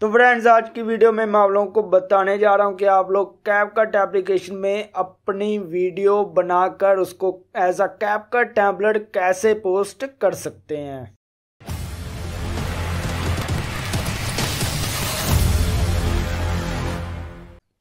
तो फ्रेंड्स आज की वीडियो में मैं आप लोगों को बताने जा रहा हूं कि आप लोग कैप कट एप्लीकेशन में अपनी वीडियो बनाकर उसको as a CapCut tablet कैसे पोस्ट कर सकते हैं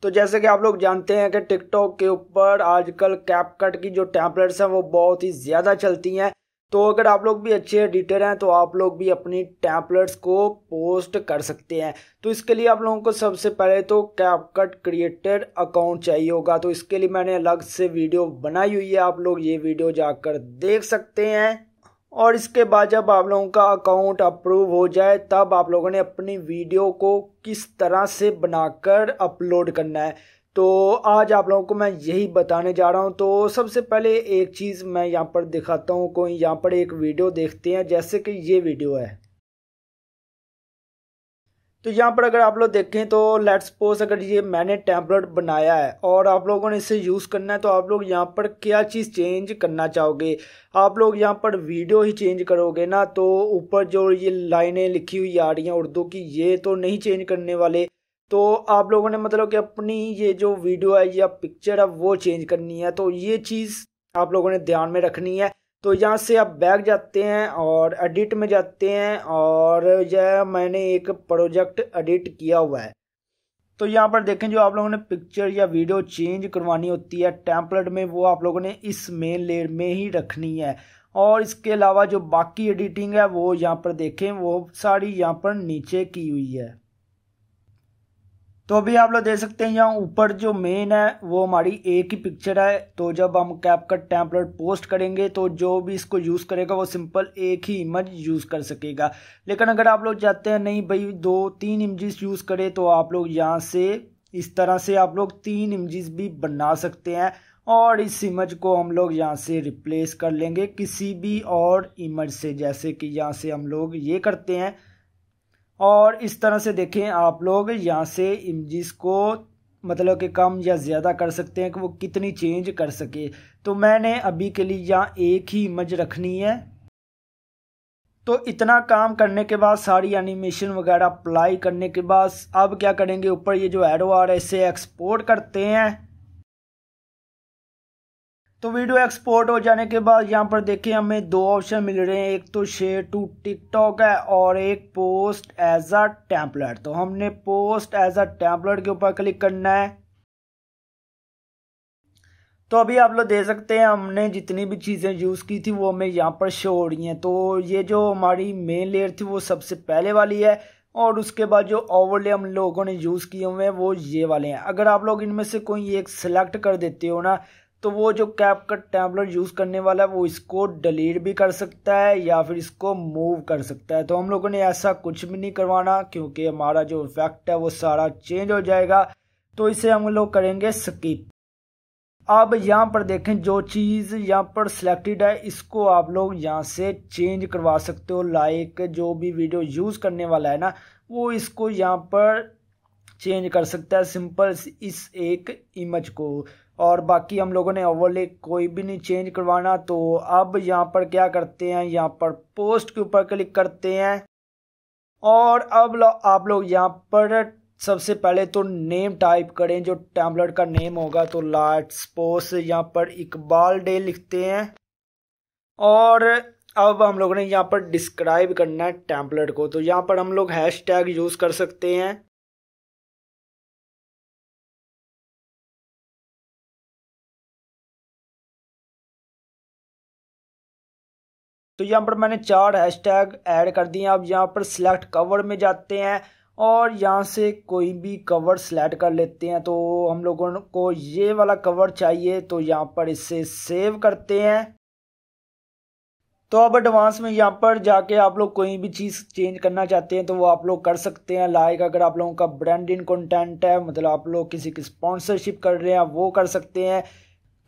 तो जैसे कि आप लोग जानते हैं कि टिकटॉक के ऊपर आजकल कैपकट की जो टैबलेट्स हैं वो बहुत ही ज़्यादा चलती हैं तो अगर आप लोग भी अच्छे एडिटर हैं तो आप लोग भी अपनी टैंपलेट्स को पोस्ट कर सकते हैं तो इसके लिए आप लोगों को सबसे पहले तो कैपकट क्रिएटेड अकाउंट चाहिए होगा तो इसके लिए मैंने अलग से वीडियो बनाई हुई है आप लोग ये वीडियो जाकर देख सकते हैं और इसके बाद जब आप लोगों का अकाउंट अप्रूव हो जाए तब आप लोगों ने अपनी वीडियो को किस तरह से बनाकर अपलोड करना है तो आज आप लोगों को मैं यही बताने जा रहा हूँ तो सबसे पहले एक चीज़ मैं यहाँ पर दिखाता हूँ कोई यहाँ पर एक वीडियो देखते हैं जैसे कि ये वीडियो है तो यहाँ पर अगर आप लोग देखें तो लेट्स सपोज अगर ये मैंने टेम्पलेट बनाया है और आप लोगों ने इसे यूज़ करना है तो आप लोग यहाँ पर क्या चीज़ चेंज करना चाहोगे आप लोग यहाँ पर वीडियो ही चेंज करोगे ना तो ऊपर जो ये लाइनें लिखी हुई आ रही हैं उर्दू की ये तो नहीं चेंज करने वाले तो आप लोगों ने मतलब कि अपनी ये जो वीडियो है या पिक्चर है वो चेंज करनी है तो ये चीज़ आप लोगों ने ध्यान में रखनी है तो यहाँ से आप बैग जाते हैं और एडिट में जाते हैं और यह मैंने एक प्रोजेक्ट एडिट किया हुआ है तो यहाँ पर देखें जो आप लोगों ने पिक्चर या वीडियो चेंज करवानी होती है टैंपलेट में वो आप लोगों ने इस मेन लेयर में ही रखनी है और इसके अलावा जो बाकी एडिटिंग है वो यहाँ पर देखें वो सारी यहाँ पर नीचे की हुई है तो अभी आप लोग देख सकते हैं यहाँ ऊपर जो मेन है वो हमारी एक ही पिक्चर है तो जब हम कैपकट टैम्पलेट पोस्ट करेंगे तो जो भी इसको यूज़ करेगा वो सिंपल एक ही इमेज यूज़ कर सकेगा लेकिन अगर आप लोग चाहते हैं नहीं भाई दो तीन इमेजेस यूज़ करें तो आप लोग यहाँ से इस तरह से आप लोग तीन इमेजेस भी बना सकते हैं और इस इमेज को हम लोग यहाँ से रिप्लेस कर लेंगे किसी भी और इमेज से जैसे कि यहाँ से हम लोग ये करते हैं और इस तरह से देखें आप लोग यहाँ से इमजिस को मतलब कि कम या ज़्यादा कर सकते हैं कि वो कितनी चेंज कर सके तो मैंने अभी के लिए यहाँ एक ही इमज रखनी है तो इतना काम करने के बाद सारी एनिमेशन वगैरह अप्लाई करने के बाद अब क्या करेंगे ऊपर ये जो एरो है इसे एक्सपोर्ट करते हैं तो वीडियो एक्सपोर्ट हो जाने के बाद यहाँ पर देखिए हमें दो ऑप्शन मिल रहे हैं एक तो शेयर टू टिकटॉक है और एक पोस्ट एज अ टैंपलेट तो हमने पोस्ट एज अ टैंपलेट के ऊपर क्लिक करना है तो अभी आप लोग देख सकते हैं हमने जितनी भी चीज़ें यूज़ की थी वो हमें यहाँ पर शो हो रही हैं तो ये जो हमारी मेन लेयर थी वो सबसे पहले वाली है और उसके बाद जो ओवरले हम लोगों ने यूज़ किए हुए हैं वो ये वाले हैं अगर आप लोग इनमें से कोई एक सिलेक्ट कर देते हो ना तो वो जो कैप कट टैबलेट यूज़ करने वाला है वो इसको डिलीट भी कर सकता है या फिर इसको मूव कर सकता है तो हम लोगों ने ऐसा कुछ भी नहीं करवाना क्योंकि हमारा जो इफेक्ट है वो सारा चेंज हो जाएगा तो इसे हम लोग करेंगे स्किप अब यहाँ पर देखें जो चीज़ यहाँ पर सिलेक्टेड है इसको आप लोग यहाँ से चेंज करवा सकते हो लाइक जो भी वीडियो यूज़ करने वाला है ना वो इसको यहाँ पर चेंज कर सकता है सिंपल इस एक इमेज को और बाकी हम लोगों ने ओवरले कोई भी नहीं चेंज करवाना तो अब यहाँ पर क्या करते हैं यहाँ पर पोस्ट के ऊपर क्लिक करते हैं और अब लो, आप लोग यहाँ पर सबसे पहले तो नेम टाइप करें जो टैबलेट का नेम होगा तो लाइट पोस्ट यहाँ पर इकबाल डे लिखते हैं और अब हम लोगों ने यहाँ पर डिस्क्राइब करना है टैम्पलेट को तो यहाँ पर हम लोग हैश टैग यूज़ कर सकते हैं तो यहाँ पर मैंने चार हैशटैग ऐड कर दिए अब यहाँ पर सिलेक्ट कवर में जाते हैं और यहाँ से कोई भी कवर सेलेक्ट कर लेते हैं तो हम लोगों को ये वाला कवर चाहिए तो यहाँ पर इसे सेव करते हैं तो अब एडवांस में यहाँ पर जाके आप लोग कोई भी चीज़ चेंज करना चाहते हैं तो वो आप लोग कर सकते हैं लाइक अगर आप लोगों का ब्रांडिंग कंटेंट है मतलब आप लोग किसी की स्पॉन्सरशिप कर रहे हैं वो कर सकते हैं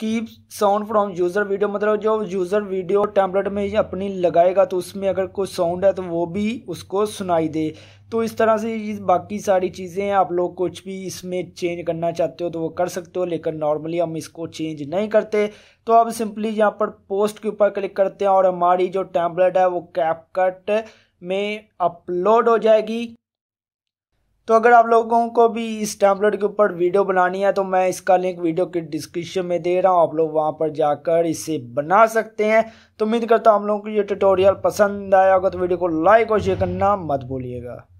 keep sound from user video मतलब जो यूज़र वीडियो टैबलेट में अपनी लगाएगा तो उसमें अगर कोई साउंड है तो वो भी उसको सुनाई दे तो इस तरह से बाकी सारी चीज़ें हैं आप लोग कुछ भी इसमें चेंज करना चाहते हो तो वो कर सकते हो लेकिन नॉर्मली हम इसको चेंज नहीं करते तो आप सिंपली यहाँ पर पोस्ट के ऊपर क्लिक करते हैं और हमारी जो टेम्पलेट है वो कैपकट में अपलोड हो जाएगी तो अगर आप लोगों को भी इस टैम्पलेट के ऊपर वीडियो बनानी है तो मैं इसका लिंक वीडियो के डिस्क्रिप्शन में दे रहा हूँ आप लोग वहाँ पर जाकर इसे बना सकते हैं तो उम्मीद करता हूँ आप लोगों को ये ट्यूटोरियल पसंद आया होगा तो वीडियो को लाइक और शेयर करना मत भूलिएगा